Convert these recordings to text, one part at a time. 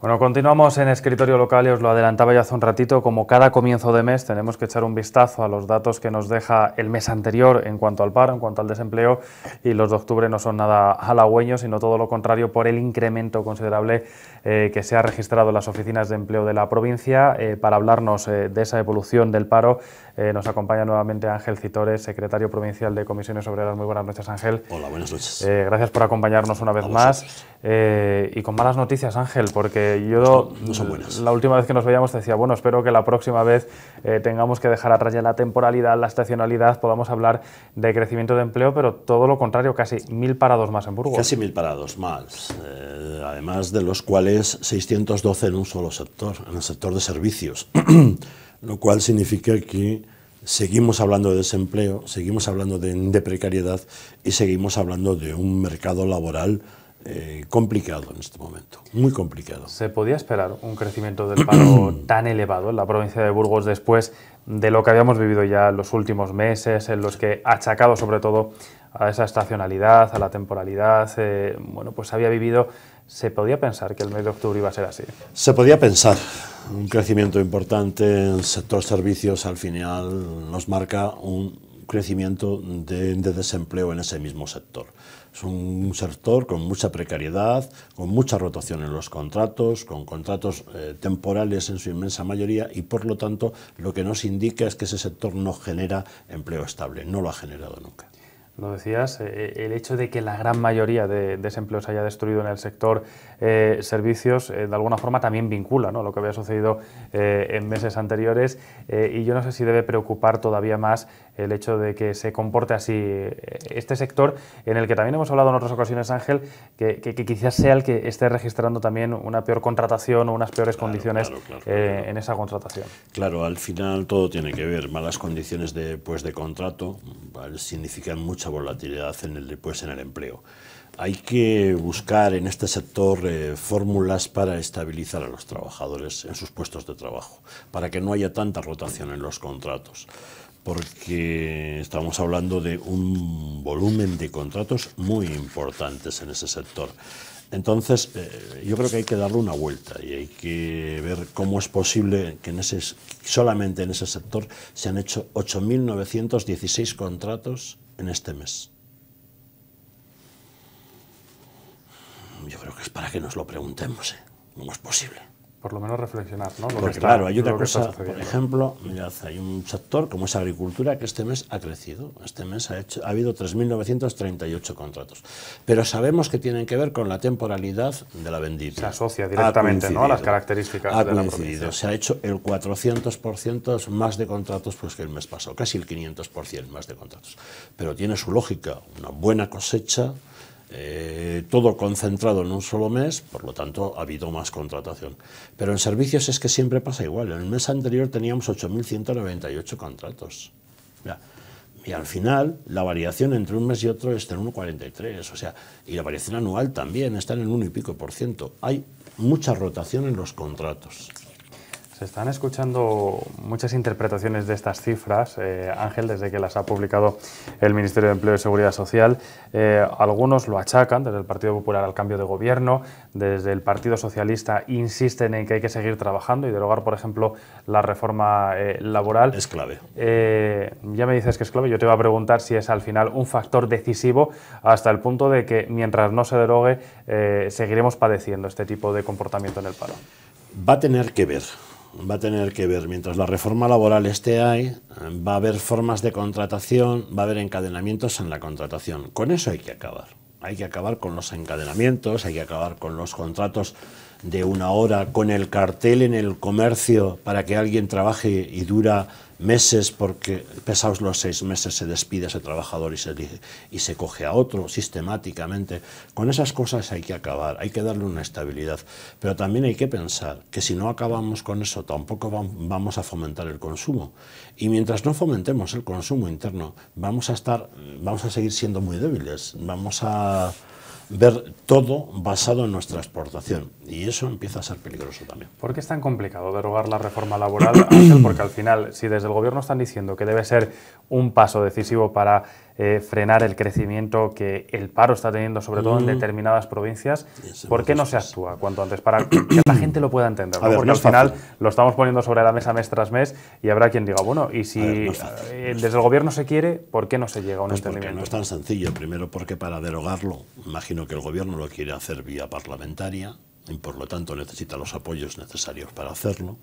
Bueno, continuamos en escritorio local y os lo adelantaba ya hace un ratito, como cada comienzo de mes tenemos que echar un vistazo a los datos que nos deja el mes anterior en cuanto al paro, en cuanto al desempleo y los de octubre no son nada halagüeños, sino todo lo contrario por el incremento considerable eh, que se ha registrado en las oficinas de empleo de la provincia. Eh, para hablarnos eh, de esa evolución del paro nos acompaña nuevamente Ángel Citores, secretario provincial de Comisiones Obreras. Muy buenas noches, Ángel. Hola, buenas noches. gracias por acompañarnos una vez más. y con malas noticias, Ángel, porque yo no son buenas. la última vez que nos veíamos decía, bueno, espero que la próxima vez tengamos que dejar atrás ya la temporalidad, la estacionalidad, podamos hablar de crecimiento de empleo, pero todo lo contrario, casi mil parados más en Burgos. Casi mil parados más. Eh, además de los cuales 612 en un solo sector, en el sector de servicios, lo cual significa que seguimos hablando de desempleo, seguimos hablando de, precariedad y seguimos hablando de un mercado laboral eh, complicado en este momento, muy complicado. ¿Se podía esperar un crecimiento del paro tan elevado en la provincia de Burgos después de lo que habíamos vivido ya en los últimos meses, en los que, achacado sobre todo a esa estacionalidad, a la temporalidad, eh, bueno, pues había vivido ¿Se podía pensar que el mes de octubre iba a ser así? Se podía pensar. Un crecimiento importante en el sector servicios al final nos marca un crecimiento de, desempleo en ese mismo sector. Es un sector con mucha precariedad, con mucha rotación en los contratos, con contratos eh, temporales en su inmensa mayoría y por lo tanto lo que nos indica es que ese sector no genera empleo estable, no lo ha generado nunca. Lo decías, eh, eh, el hecho de que la gran mayoría de desempleos se haya destruido en el sector eh, servicios, de alguna forma también vincula ¿no? lo que había sucedido en meses anteriores y yo no sé si debe preocupar todavía más el hecho de que se comporte así eh, este sector, en el que también hemos hablado en otras ocasiones, Ángel, que, quizás sea el que esté registrando también una peor contratación o unas peores condiciones eh, en esa contratación. Claro, al final todo tiene que ver. Malas condiciones de, pues, de contrato significan mucha volatilidad en el, pues, en el empleo. Hay que buscar en este sector eh, fórmulas para estabilizar a los trabajadores en sus puestos de trabajo, para que no haya tanta rotación en los contratos porque estamos hablando de un volumen de contratos muy importantes en ese sector. Entonces, eh, yo creo que hay que darle una vuelta y hay que ver cómo es posible que en ese, solamente en ese sector se han hecho 8.916 contratos en este mes. Yo creo que es para que nos lo preguntemos, ¿eh? ¿Cómo es posible? por lo menos reflexionar, ¿no? claro, hay otra cosa, por ejemplo, mirad, hay un sector como es agricultura que este mes ha crecido. Este mes ha, hecho, ha habido 3.938 contratos. Pero sabemos que tienen que ver con la temporalidad de la vendida. Se asocia directamente, ¿no? A las características de la Se ha hecho el 400% más de contratos pues, que el mes pasado, casi el 500% más de contratos. Pero tiene su lógica, una buena cosecha eh, todo concentrado en un solo mes, por lo tanto ha habido más contratación. Pero en servicios es que siempre pasa igual. En el mes anterior teníamos 8.198 contratos. Y al final la variación entre un mes y otro está en 1,43, o sea, y la variación anual también está en el 1 y pico por ciento. Hay mucha rotación en los contratos. Se están escuchando muchas interpretaciones de estas cifras, eh, Ángel, desde que las ha publicado el Ministerio de Empleo y Seguridad Social. Eh, algunos lo achacan desde el Partido Popular al cambio de gobierno, desde el Partido Socialista insisten en que hay que seguir trabajando y derogar, por ejemplo, la reforma eh, laboral. Es clave. ya me dices que es clave. Yo te iba a preguntar si es al final un factor decisivo hasta el punto de que mientras no se derogue seguiremos padeciendo este tipo de comportamiento en el paro. Va a tener que ver va a tener que ver, mientras la reforma laboral esté ahí, va a haber formas de contratación, va a haber encadenamientos en la contratación. Con eso hay que acabar. Hay que acabar con los encadenamientos, hay que acabar con los contratos de una hora, con el cartel en el comercio para que alguien trabaje y dura meses porque pesados los seis meses se despide ese trabajador y se, y se coge a otro sistemáticamente. Con esas cosas hay que acabar, hay que darle una estabilidad, pero también hay que pensar que si no acabamos con eso tampoco vamos a fomentar el consumo y mientras no fomentemos el consumo interno vamos a estar, vamos a seguir siendo muy débiles, vamos a ver todo basado en nuestra exportación. Y eso empieza a ser peligroso también. ¿Por qué es tan complicado derogar la reforma laboral, Porque al final, si desde el Gobierno están diciendo que debe ser un paso decisivo para eh, frenar el crecimiento que el paro está teniendo, sobre todo en determinadas provincias. ¿Por qué no se actúa cuanto antes? Para que la gente lo pueda entender. Porque al final lo estamos poniendo sobre la mesa mes tras mes y habrá quien diga, bueno, y si eh, desde el gobierno se quiere, ¿por qué no se llega a un pues entendimiento? no es tan sencillo. Primero, porque para derogarlo, imagino que el gobierno lo quiere hacer vía parlamentaria y por lo tanto necesita los apoyos necesarios para hacerlo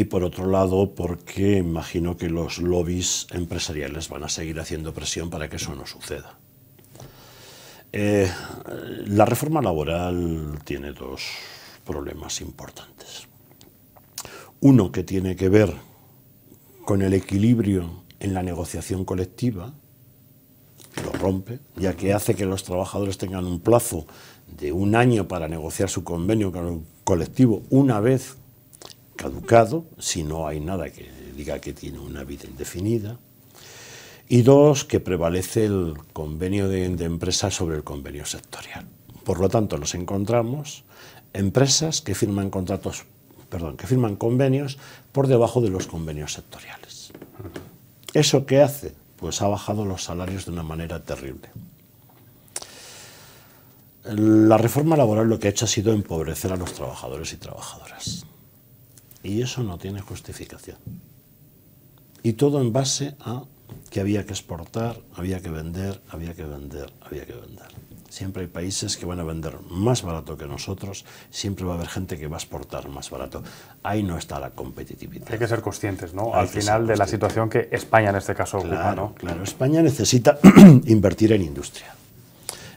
y por otro lado porque imagino que los lobbies empresariales van a seguir haciendo presión para que eso no suceda. Eh, la reforma laboral tiene dos problemas importantes. Uno que tiene que ver con el equilibrio en la negociación colectiva, lo rompe, ya que hace que los trabajadores tengan un plazo de un año para negociar su convenio colectivo una vez caducado, si no hay nada que diga que tiene una vida indefinida. Y dos, que prevalece el convenio de, empresa empresas sobre el convenio sectorial. Por lo tanto, nos encontramos empresas que firman contratos, perdón, que firman convenios por debajo de los convenios sectoriales. ¿Eso qué hace? Pues ha bajado los salarios de una manera terrible. La reforma laboral lo que ha hecho ha sido empobrecer a los trabajadores y trabajadoras. Y eso no tiene justificación. Y todo en base a que había que exportar, había que vender, había que vender, había que vender. Siempre hay países que van a vender más barato que nosotros, siempre va a haber gente que va a exportar más barato. Ahí no está la competitividad. Hay que ser conscientes, ¿no? Al final de la situación que España en este caso ocupa, ¿no? Claro, España necesita invertir en industria.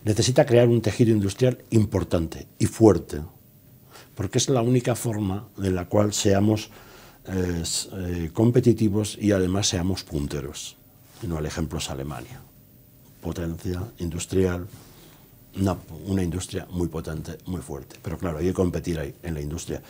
Necesita crear un tejido industrial importante y fuerte porque es la única forma de la cual seamos eh, eh, competitivos y además seamos punteros. Y no el ejemplo es Alemania, potencia industrial, una, industria muy potente, muy fuerte. Pero claro, hay que competir ahí, en la industria.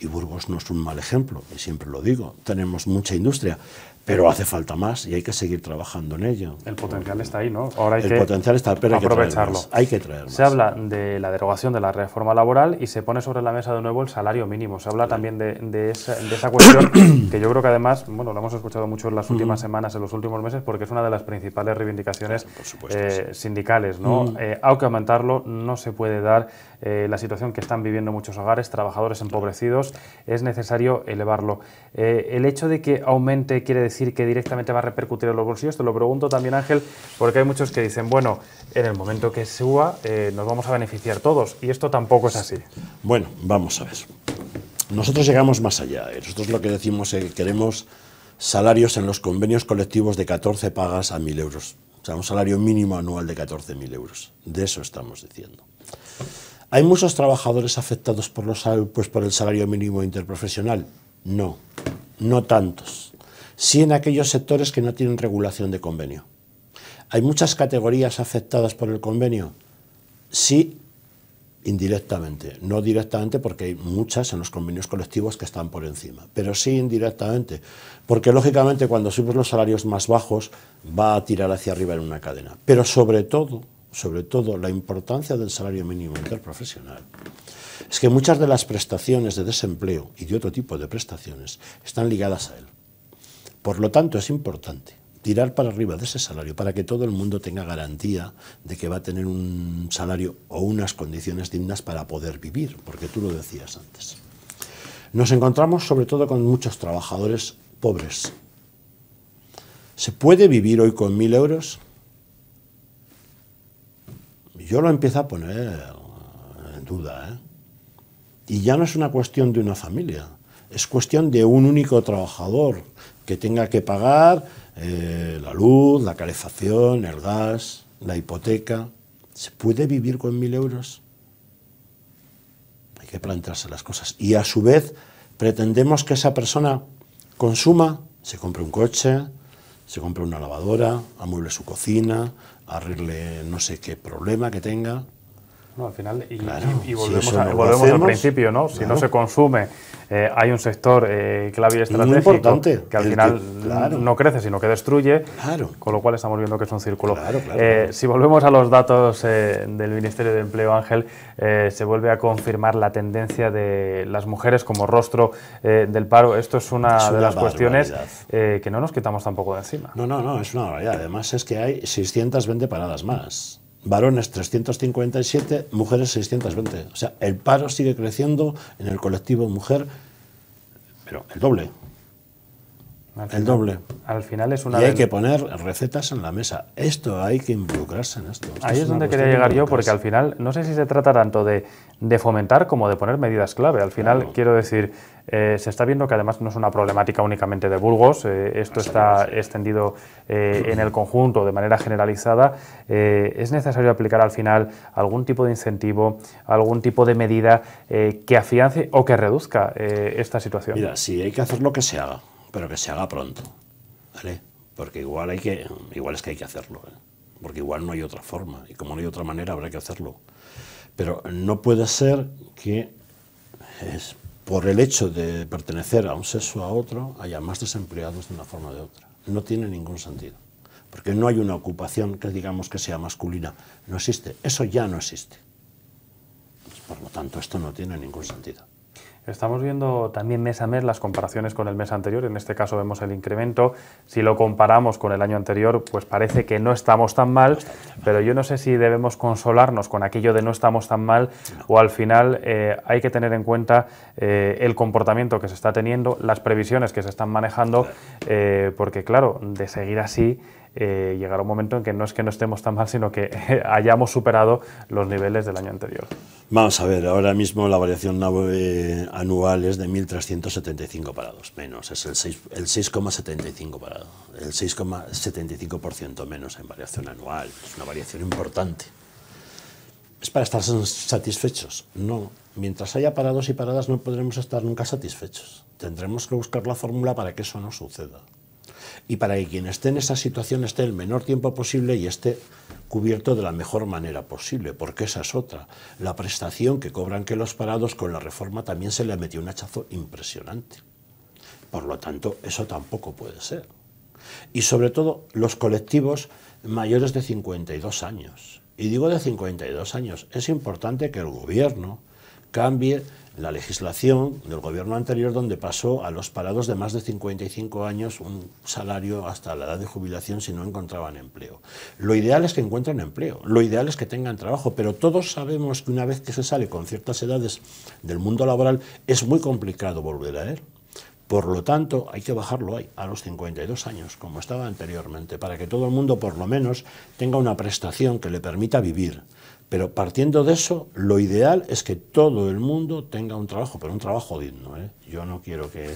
Y Burgos no es un mal ejemplo, y siempre lo digo. Tenemos mucha industria, pero hace falta más y hay que seguir trabajando en ello. El potencial está ahí, ¿no? Ahora hay el que potencial está, pero aprovecharlo. Hay que, traer Se habla de la derogación de la reforma laboral y se pone sobre la mesa de nuevo el salario mínimo. Se habla también de, esa, cuestión que yo creo que además, bueno, lo hemos escuchado mucho en las últimas semanas, en los últimos meses, porque es una de las principales reivindicaciones eh, sindicales, ¿no? no se puede dar eh, la situación que están viviendo muchos hogares, trabajadores empobrecidos, es necesario elevarlo. Eh, el hecho de que aumente quiere decir que directamente va a repercutir en los bolsillos, te lo pregunto también Ángel, porque hay muchos que dicen, bueno, en el momento que suba eh, nos vamos a beneficiar todos, y esto tampoco es así. Bueno, vamos a ver. Nosotros llegamos más allá, nosotros lo que decimos es que queremos salarios en los convenios colectivos de 14 pagas a 1.000 euros o sea, un salario mínimo anual de 14.000 euros. De eso estamos diciendo. ¿Hay muchos trabajadores afectados por, los, pues, por el salario mínimo interprofesional? No, no tantos. Sí en aquellos sectores que no tienen regulación de convenio. ¿Hay muchas categorías afectadas por el convenio? Sí Indirectamente, no directamente porque hay muchas en los convenios colectivos que están por encima, pero sí indirectamente, porque lógicamente cuando subes los salarios más bajos va a tirar hacia arriba en una cadena, pero sobre todo, sobre todo la importancia del salario mínimo interprofesional es que muchas de las prestaciones de desempleo y de otro tipo de prestaciones están ligadas a él. Por lo tanto, es importante tirar para arriba de ese salario para que todo el mundo tenga garantía de que va a tener un salario o unas condiciones dignas para poder vivir, porque tú lo decías antes. Nos encontramos sobre todo con muchos trabajadores pobres. ¿Se puede vivir hoy con mil euros? Yo lo empiezo a poner en duda. ¿eh? Y ya no es una cuestión de una familia es cuestión de un único trabajador que tenga que pagar eh, la luz, la calefacción, el gas, la hipoteca. ¿Se puede vivir con mil euros? Hay que plantearse las cosas. Y a su vez pretendemos que esa persona consuma, se compre un coche, se compre una lavadora, amueble su cocina, arregle no sé qué problema que tenga. y, volvemos, al principio, ¿no? Si no se consume eh, hay un sector eh, clave estratégico que al final no crece, sino que destruye, con lo cual estamos viendo que es un círculo. Eh, si volvemos a los datos eh, del Ministerio de Empleo, Ángel, se vuelve a confirmar la tendencia de las mujeres como rostro del paro. Esto es una, de las cuestiones que no nos quitamos tampoco de encima. No, no, no, es una barbaridad. Además es que hay 620 paradas más varones 357, mujeres 620. O sea, el paro sigue creciendo en el colectivo mujer, pero el doble el doble. Al final es una. Y hay que poner recetas en la mesa. Esto hay que involucrarse en esto. Ahí es, donde quería llegar yo, porque al final no sé si se trata tanto de, fomentar como de poner medidas clave. Al final, quiero decir, eh, se está viendo que además no es una problemática únicamente de Burgos, eh, esto está extendido eh, en el conjunto de manera generalizada. es necesario aplicar al final algún tipo de incentivo, algún tipo de medida que afiance o que reduzca esta situación. Mira, si hay que hacer lo que se haga pero que se haga pronto, ¿vale? Porque igual, hay que, igual es que hay que hacerlo, ¿eh? porque igual no hay otra forma, y como no hay otra manera habrá que hacerlo. Pero no puede ser que por el hecho de pertenecer a un sexo o a otro haya más desempleados de una forma o de otra. No tiene ningún sentido, porque no hay una ocupación que digamos que sea masculina, no existe, eso ya no existe. Pues, por lo tanto, esto no tiene ningún sentido. Estamos viendo también mes a mes las comparaciones con el mes anterior, en este caso vemos el incremento, si lo comparamos con el año anterior, pues parece que no estamos tan mal, pero yo no sé si debemos consolarnos con aquello de no estamos tan mal o al final eh, hay que tener en cuenta eh, el comportamiento que se está teniendo, las previsiones que se están manejando, eh, porque claro, de seguir así... Eh, llegará un momento en que no es que no estemos tan mal, sino que hayamos superado los niveles del año anterior. Vamos a ver, ahora mismo la variación eh, anual es de 1.375 parados, menos, es el 6,75 parado, el 6,75% menos en variación anual, es una variación importante. ¿Es para estar satisfechos? No. Mientras haya parados y paradas no podremos estar nunca satisfechos. Tendremos que buscar la fórmula para que eso no suceda y para que quien esté en esa situación esté el menor tiempo posible y esté cubierto de la mejor manera posible, porque esa es otra. La prestación que cobran que los parados con la reforma también se le ha metido un hachazo impresionante. Por lo tanto, eso tampoco puede ser. Y sobre todo los colectivos mayores de 52 años. Y digo de 52 años, es importante que el gobierno cambie la legislación del gobierno anterior donde pasó a los parados de más de 55 años un salario hasta la edad de jubilación si no encontraban empleo. Lo ideal es que encuentren empleo, lo ideal es que tengan trabajo, pero todos sabemos que una vez que se sale con ciertas edades del mundo laboral es muy complicado volver a él. Por lo tanto, hay que bajarlo ahí, a los 52 años, como estaba anteriormente, para que todo el mundo por lo menos tenga una prestación que le permita vivir, pero partiendo de eso, lo ideal es que todo el mundo tenga un trabajo, pero un trabajo digno. ¿eh? Yo no quiero que,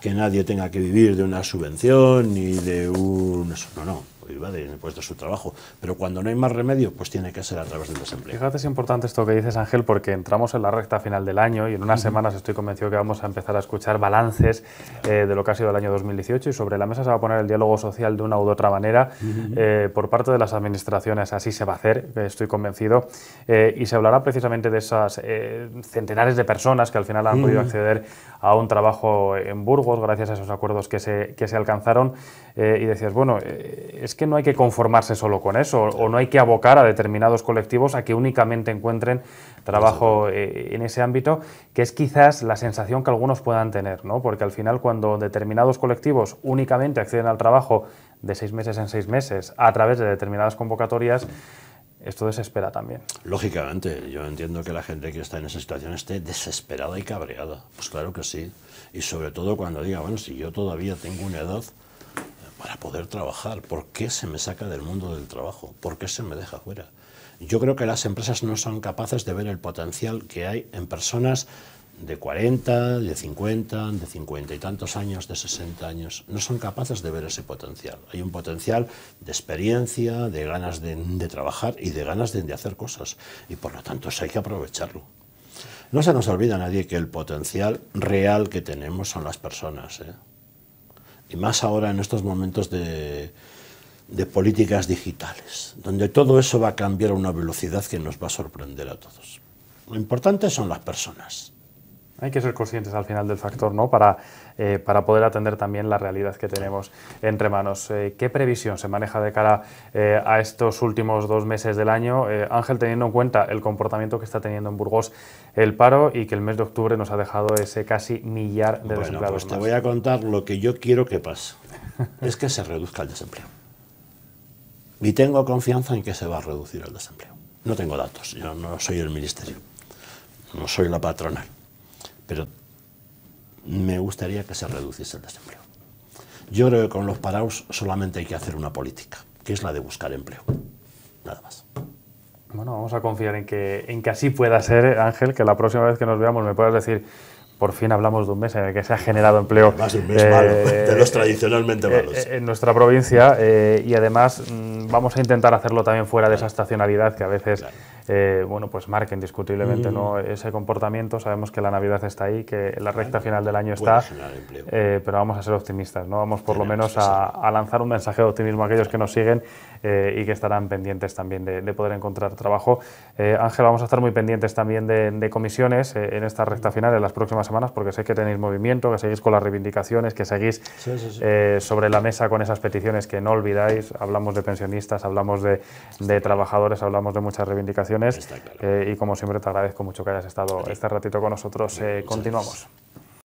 que nadie tenga que vivir de una subvención ni de un... No, no, y pues, de, su trabajo. Pero cuando no hay más remedio, pues tiene que ser a través del desempleo. Fíjate, es importante esto que dices, Ángel, porque entramos en la recta final del año y en unas semanas estoy convencido que vamos a empezar a escuchar balances eh, de lo que ha sido el año 2018 y sobre la mesa se va a poner el diálogo social de una u otra manera eh, por parte de las administraciones. Así se va a hacer, estoy convencido. Eh, y se hablará precisamente de esas centenares de personas que al final han podido acceder a un trabajo en Burgos gracias a esos acuerdos que se, que se alcanzaron. Eh, y decías, bueno, eh, es que no hay que conformarse solo con eso, o, no hay que abocar a determinados colectivos a que únicamente encuentren trabajo eh, en ese ámbito, que es quizás la sensación que algunos puedan tener, ¿no? Porque al final cuando determinados colectivos únicamente acceden al trabajo de seis meses en seis meses a través de determinadas convocatorias, esto desespera también. Lógicamente, yo entiendo que la gente que está en esa situación esté desesperada y cabreada. Pues claro que sí. Y sobre todo cuando diga, bueno, si yo todavía tengo una edad para poder trabajar. ¿Por qué se me saca del mundo del trabajo? ¿Por qué se me deja fuera? Yo creo que las empresas no son capaces de ver el potencial que hay en personas de 40, de 50, de 50 y tantos años, de 60 años, no son capaces de ver ese potencial. Hay un potencial de experiencia, de ganas de, trabajar y de ganas de, hacer cosas. Y por lo tanto, eso hay que aprovecharlo. No se nos olvida nadie que el potencial real que tenemos son las personas. ¿eh? y más ahora en estos momentos de, políticas digitales, donde todo eso va a cambiar a una velocidad que nos va a sorprender a todos. Lo importante son las personas. Hay que ser conscientes al final del factor, ¿no? Para, eh, para poder atender también la realidad que tenemos entre manos. Eh, ¿Qué previsión se maneja de cara eh, a estos últimos dos meses del año? Ángel, teniendo en cuenta el comportamiento que está teniendo en Burgos el paro y que el mes de octubre nos ha dejado ese casi millar de bueno, desempleados. Pues te voy a contar lo que yo quiero que pase. es que se reduzca el desempleo. Y tengo confianza en que se va a reducir el desempleo. No tengo datos, yo no soy el ministerio, no soy la patronal pero me gustaría que se reduciese el desempleo. Yo creo que con los parados solamente hay que hacer una política, que es la de buscar empleo. Nada más. Bueno, vamos a confiar en que, en que así pueda ser, Ángel, que la próxima vez que nos veamos me puedas decir por fin hablamos de un mes en el que se ha generado empleo. Más un mes malo, eh, de los tradicionalmente eh, malos. Eh, en nuestra provincia y además mm, vamos a intentar hacerlo también fuera de esa estacionalidad que a veces eh, bueno, pues marca indiscutiblemente mm. ¿no? ese comportamiento. Sabemos que la Navidad está ahí, que la recta final del año está, eh, pero vamos a ser optimistas, ¿no? vamos por lo menos a, lanzar un mensaje de optimismo a aquellos que nos siguen eh, y que estarán pendientes también de, poder encontrar trabajo. Ángel, vamos a estar muy pendientes también de, comisiones en esta recta final, en las próximas semanas, porque sé que tenéis movimiento, que seguís con las reivindicaciones, que seguís sobre la mesa con esas peticiones que no olvidáis. Hablamos de pensionistas, hablamos de trabajadores, hablamos de muchas reivindicaciones eh, y como siempre te agradezco mucho que hayas estado este ratito con nosotros. Eh, continuamos.